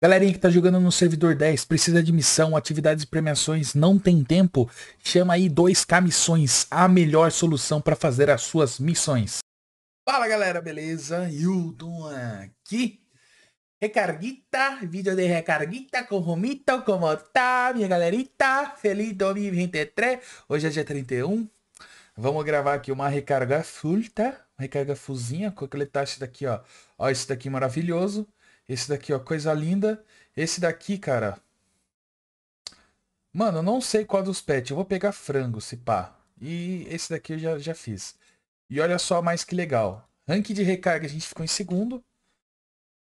Galerinha que tá jogando no servidor 10, precisa de missão, atividades e premiações, não tem tempo? Chama aí 2K Missões, a melhor solução para fazer as suas missões. Fala galera, beleza? Hildon aqui. Recarguita, vídeo de recarguita com Romito, como tá? Minha galerita, feliz 2023. Hoje é dia 31. Vamos gravar aqui uma recarga full, tá? Recarga fuzinha com aquele taxa daqui, ó. Ó, esse daqui maravilhoso. Esse daqui, ó, coisa linda. Esse daqui, cara. Mano, eu não sei qual dos pets. Eu vou pegar frango, se pá. E esse daqui eu já, já fiz. E olha só mais que legal. Rank de recarga a gente ficou em segundo.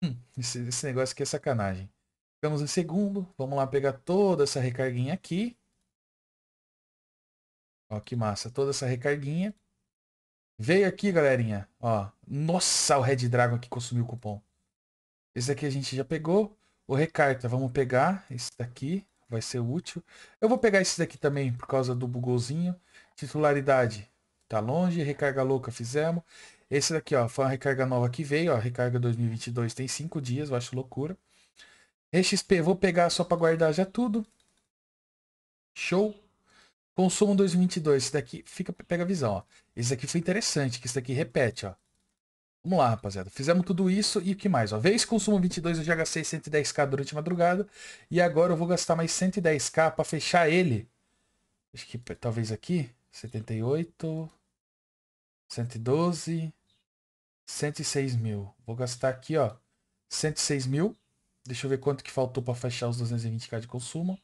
Hum, esse, esse negócio aqui é sacanagem. Ficamos em segundo. Vamos lá pegar toda essa recarguinha aqui. Ó, que massa. Toda essa recarguinha. Veio aqui, galerinha. Ó, nossa, o Red Dragon que consumiu o cupom. Esse aqui a gente já pegou. O recarta, vamos pegar esse daqui, vai ser útil. Eu vou pegar esse daqui também por causa do bugolzinho. Titularidade, tá longe. Recarga louca, fizemos. Esse daqui, ó, foi uma recarga nova que veio, ó. Recarga 2022 tem 5 dias, eu acho loucura. XP vou pegar só para guardar já tudo. Show. Consumo 2022, esse daqui fica pega a visão, ó. Esse daqui foi interessante, que esse daqui repete, ó. Vamos lá, rapaziada. Fizemos tudo isso e o que mais? Ó, vez consumo 22 já gastei 110k durante a madrugada. E agora eu vou gastar mais 110k para fechar ele. Acho que talvez aqui. 78. 112. 106 mil. Vou gastar aqui, ó. 106 mil. Deixa eu ver quanto que faltou para fechar os 220k de consumo.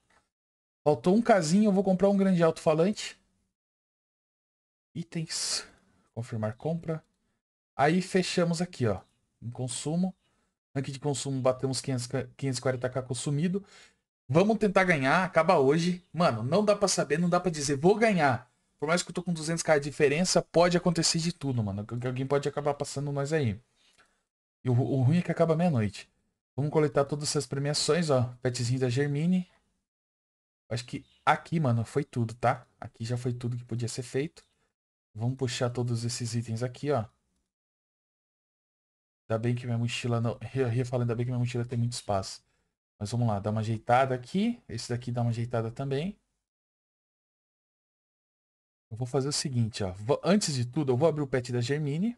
Faltou um casinho. Eu vou comprar um grande alto-falante. Itens. Confirmar compra. Aí fechamos aqui, ó. Em consumo. aqui de consumo, batemos 500, 540k consumido. Vamos tentar ganhar, acaba hoje. Mano, não dá para saber, não dá para dizer, vou ganhar. Por mais que eu tô com 200k de diferença, pode acontecer de tudo, mano. Alguém pode acabar passando nós aí. E o, o ruim é que acaba meia-noite. Vamos coletar todas essas premiações, ó. Petzinho da Germine. Acho que aqui, mano, foi tudo, tá? Aqui já foi tudo que podia ser feito. Vamos puxar todos esses itens aqui, ó. Ainda bem que minha mochila não... Eu ia falar, ainda bem que minha mochila tem muito espaço. Mas vamos lá, dá uma ajeitada aqui. Esse daqui dá uma ajeitada também. Eu vou fazer o seguinte, ó. Antes de tudo, eu vou abrir o pet da Germine.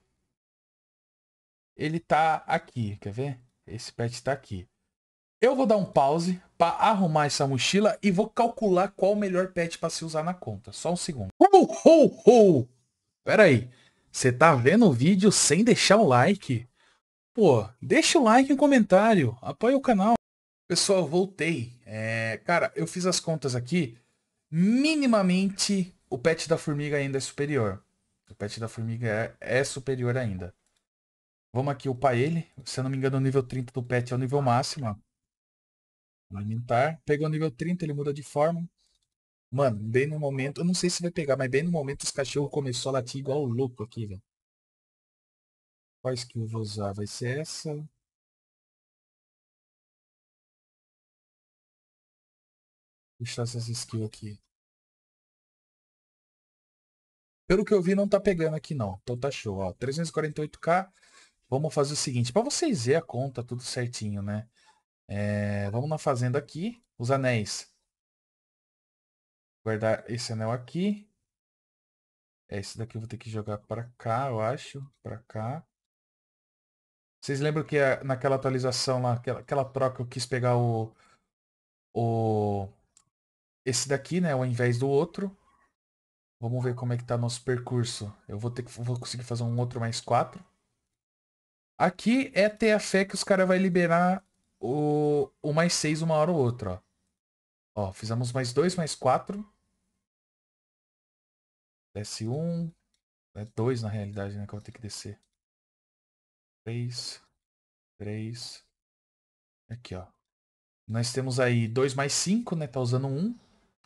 Ele tá aqui, quer ver? Esse pet tá aqui. Eu vou dar um pause para arrumar essa mochila e vou calcular qual o melhor pet para se usar na conta. Só um segundo. uhul. Pera aí. Você tá vendo o vídeo sem deixar o like? Pô, deixa o like e um comentário. Apoia o canal. Pessoal, voltei. É, cara, eu fiz as contas aqui. Minimamente, o pet da formiga ainda é superior. O pet da formiga é, é superior ainda. Vamos aqui upar ele. Se eu não me engano, o nível 30 do pet é o nível máximo. Alimentar. Pegou o nível 30, ele muda de forma. Mano, bem no momento, eu não sei se vai pegar, mas bem no momento os cachorros começou a latir igual louco aqui, velho. Qual skill eu vou usar? Vai ser essa. Deixar essas skills aqui. Pelo que eu vi, não tá pegando aqui não. Então tá show, ó. 348k. Vamos fazer o seguinte, para vocês verem a conta tudo certinho, né? É, vamos na fazenda aqui, os anéis. Guardar esse anel aqui. É, esse daqui eu vou ter que jogar para cá, eu acho. Para cá. Vocês lembram que eh, naquela atualização lá, aquela, aquela troca eu quis pegar o. O. Esse daqui, né? Ao invés do outro. Vamos ver como é que tá nosso percurso. Eu vou ter que vou conseguir fazer um outro mais quatro. Aqui é ter a fé que os caras vão liberar o, o mais seis uma hora ou outra. Ó. ó, fizemos mais dois, mais quatro. Desce um. É dois na realidade, né? Que eu vou ter que descer. 3, 3. Aqui, ó. Nós temos aí 2 mais 5, né? Tá usando 1.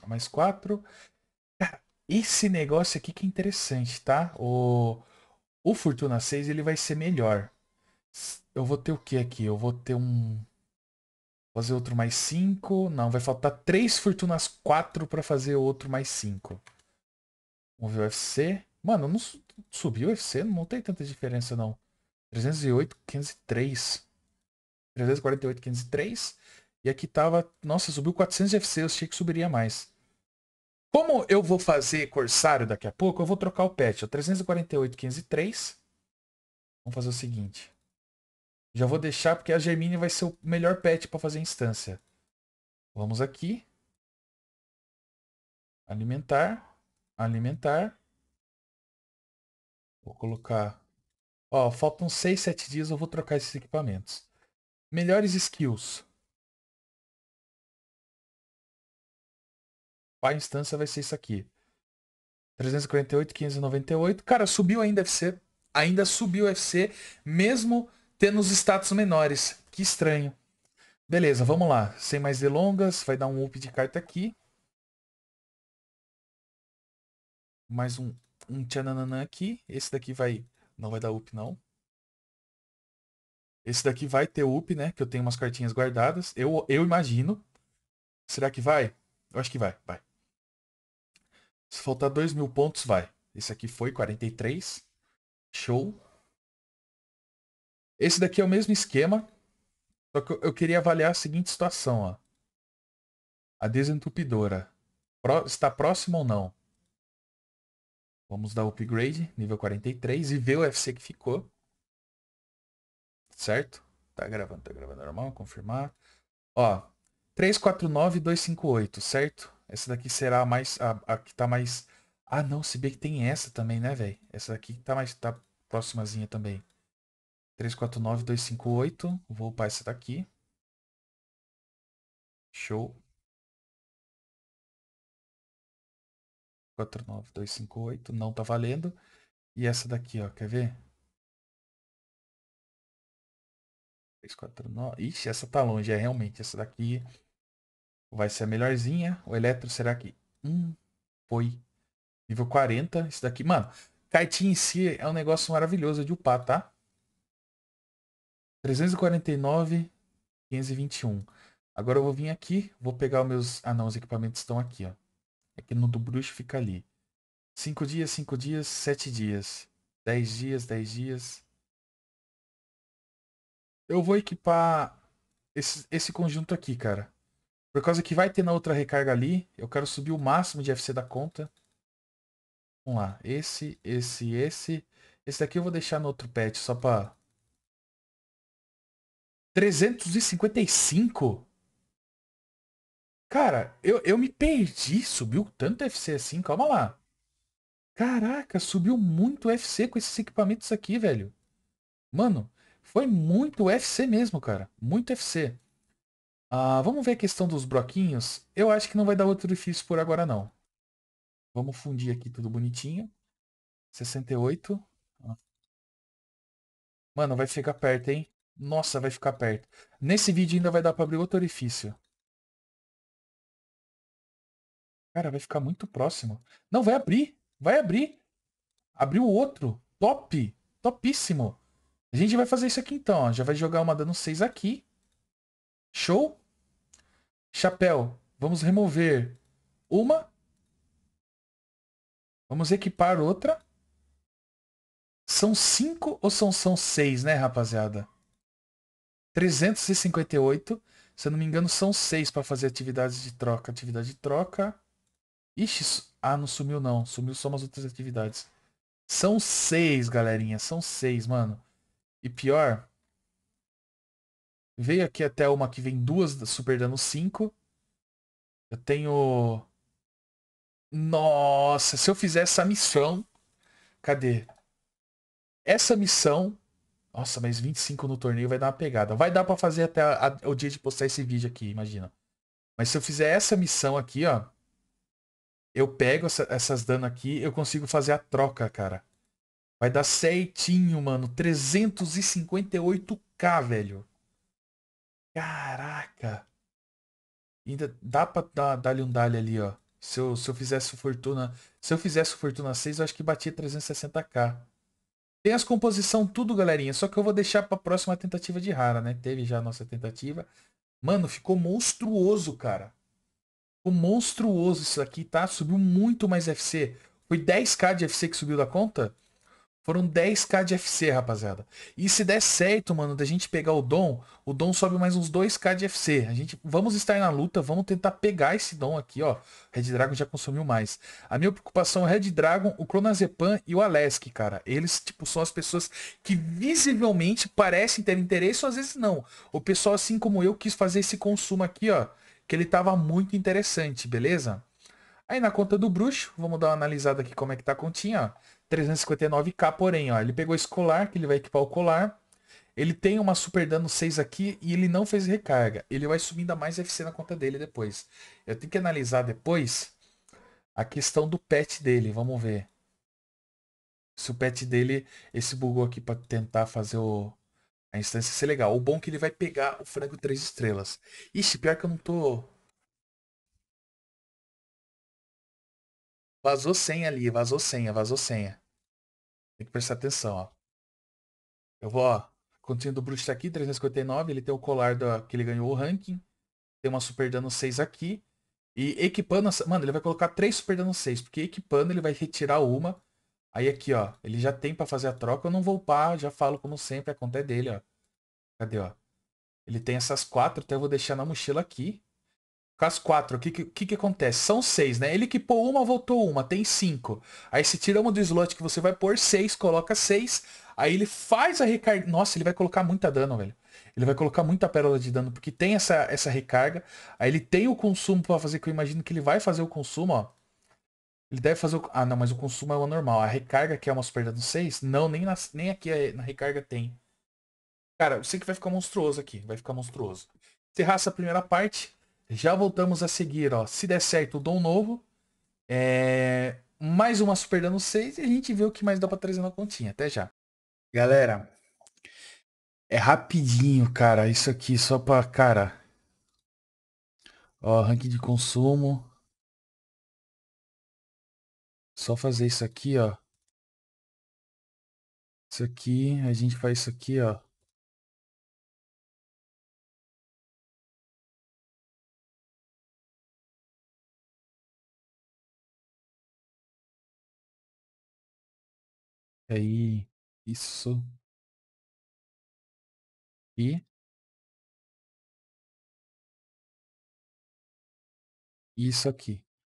Tá mais 4. Esse negócio aqui que é interessante, tá? O, o Fortuna 6 ele vai ser melhor. Eu vou ter o que aqui? Eu vou ter um... Fazer outro mais 5. Não, vai faltar 3 Fortunas 4 para fazer outro mais 5. Vamos ver o UFC. Mano, não subiu o UFC? Não tem tanta diferença, não. 308, 503. 348, 503. E aqui tava. Nossa, subiu 400 FC, eu achei que subiria mais. Como eu vou fazer Corsário daqui a pouco, eu vou trocar o patch. 348, 503. Vamos fazer o seguinte. Já vou deixar porque a Germine vai ser o melhor patch para fazer instância. Vamos aqui. Alimentar. Alimentar. Vou colocar Ó, faltam 6, 7 dias, eu vou trocar esses equipamentos. Melhores skills. A instância vai ser isso aqui. 348, 598. Cara, subiu ainda FC. Ainda subiu FC, mesmo tendo os status menores. Que estranho. Beleza, vamos lá. Sem mais delongas, vai dar um up de carta aqui. Mais um, um tchananã aqui. Esse daqui vai não vai dar up, não. Esse daqui vai ter up, né? Que eu tenho umas cartinhas guardadas. Eu, eu imagino. Será que vai? Eu acho que vai, vai. Se faltar 2 mil pontos, vai. Esse aqui foi 43. Show. Esse daqui é o mesmo esquema. Só que eu, queria avaliar a seguinte situação, ó. A desentupidora. Pro, está próxima ou não? Vamos dar upgrade, nível 43, e ver o UFC que ficou. Certo? Tá gravando, tá gravando normal, confirmar. Ó, 349 258, certo? Essa daqui será a mais, a, a que tá mais... Ah, não, se bem que tem essa também, né, velho? Essa daqui tá mais, tá próximazinha também. 349, 258, vou upar essa daqui. Show. 49258, não tá valendo. E essa daqui, ó, quer ver? 349. Ixi, essa tá longe, é realmente. Essa daqui vai ser a melhorzinha. O Eletro, será que. Hum, foi. Nível 40. Isso daqui, mano. Kaitin em si é um negócio maravilhoso de upar, tá? 349, 521. Agora eu vou vir aqui, vou pegar os meus. Ah não, os equipamentos estão aqui, ó. Aqui é no do bruxo fica ali. Cinco dias, cinco dias, sete dias. Dez dias, dez dias. Eu vou equipar esse, esse conjunto aqui, cara. Por causa que vai ter na outra recarga ali, eu quero subir o máximo de FC da conta. Vamos lá. Esse, esse, esse. Esse daqui eu vou deixar no outro patch, só pra... 355? Cara, eu, eu me perdi. Subiu tanto FC assim, calma lá. Caraca, subiu muito FC com esses equipamentos aqui, velho. Mano, foi muito FC mesmo, cara. Muito FC. Ah, vamos ver a questão dos broquinhos. Eu acho que não vai dar outro difícil por agora, não. Vamos fundir aqui tudo bonitinho. 68. Mano, vai ficar perto, hein? Nossa, vai ficar perto. Nesse vídeo ainda vai dar pra abrir outro orifício. Cara, vai ficar muito próximo. Não, vai abrir. Vai abrir. Abriu o outro. Top. Topíssimo. A gente vai fazer isso aqui então. Ó. Já vai jogar uma dano 6 aqui. Show. Chapéu. Vamos remover uma. Vamos equipar outra. São 5 ou são, são 6, né, rapaziada? 358. Se eu não me engano, são 6 para fazer atividades de troca. Atividade de troca. Ixi, ah, não sumiu não. Sumiu só umas outras atividades. São seis, galerinha. São seis, mano. E pior. Veio aqui até uma que vem duas super dano cinco. Eu tenho. Nossa, se eu fizer essa missão. Cadê? Essa missão. Nossa, mas 25 no torneio vai dar uma pegada. Vai dar para fazer até a, a, o dia de postar esse vídeo aqui, imagina. Mas se eu fizer essa missão aqui, ó. Eu pego essa, essas dano aqui, eu consigo fazer a troca, cara. Vai dar certinho, mano. 358k, velho. Caraca. Ainda dá pra dar, dar-lhe um dali ali, ó. Se eu, se eu fizesse fortuna... Se eu fizesse fortuna 6, eu acho que batia 360k. Tem as composição tudo, galerinha. Só que eu vou deixar pra próxima tentativa de rara, né? Teve já a nossa tentativa. Mano, ficou monstruoso, cara. Ficou monstruoso isso aqui, tá? Subiu muito mais FC. Foi 10k de FC que subiu da conta? Foram 10k de FC, rapaziada. E se der certo, mano, da gente pegar o Dom, o Dom sobe mais uns 2k de FC. A gente, vamos estar na luta, vamos tentar pegar esse Dom aqui, ó. Red Dragon já consumiu mais. A minha preocupação é o Red Dragon, o Cronazepam e o Alesk, cara. Eles, tipo, são as pessoas que visivelmente parecem ter interesse, ou às vezes não. O pessoal, assim como eu, quis fazer esse consumo aqui, ó que ele estava muito interessante, beleza? Aí na conta do bruxo, vamos dar uma analisada aqui como é que tá a continha, ó. 359k, porém, ó, ele pegou esse colar, que ele vai equipar o colar. Ele tem uma super dano 6 aqui e ele não fez recarga. Ele vai subindo ainda mais FC na conta dele depois. Eu tenho que analisar depois a questão do pet dele. Vamos ver. Se o pet dele... Esse bugou aqui para tentar fazer o, a instância ser legal. O bom é que ele vai pegar o frango três estrelas. Ixi, pior que eu não tô. Vazou senha ali, vazou senha, vazou senha. Tem que prestar atenção, ó. Eu vou, ó. Continho do bruxo tá aqui, 359. Ele tem o colar da, que ele ganhou o ranking. Tem uma super dano 6 aqui. E equipando. Mano, ele vai colocar três super dano 6. Porque equipando ele vai retirar uma. Aí aqui, ó, ele já tem para fazer a troca, eu não vou upar, já falo como sempre, a conta é dele, ó. Cadê, ó? Ele tem essas quatro, então eu vou deixar na mochila aqui. Com as quatro, o que, que, que acontece? São seis, né? Ele que pôr uma, voltou uma, tem cinco. Aí se tira uma do slot que você vai pôr seis, coloca seis. Aí ele faz a recarga. Nossa, ele vai colocar muita dano, velho. Ele vai colocar muita pérola de dano, porque tem essa, essa recarga. Aí ele tem o consumo para fazer, que eu imagino que ele vai fazer o consumo, ó. Ele deve fazer o... Ah, não, mas o consumo é o normal. A recarga que é uma super dano 6? Não, nem, na... nem aqui é, na recarga tem. Cara, eu sei que vai ficar monstruoso aqui. Vai ficar monstruoso. Terraça a primeira parte. Já voltamos a seguir, ó. Se der certo, o dom novo. É... Mais uma super dano 6 e a gente vê o que mais dá pra trazer na continha. Até já. Galera, é rapidinho, cara. Isso aqui só pra... Cara... Ó, ranking de consumo. Só fazer isso aqui, ó. Isso aqui, a gente faz isso aqui, ó. aí, é isso. E isso aqui.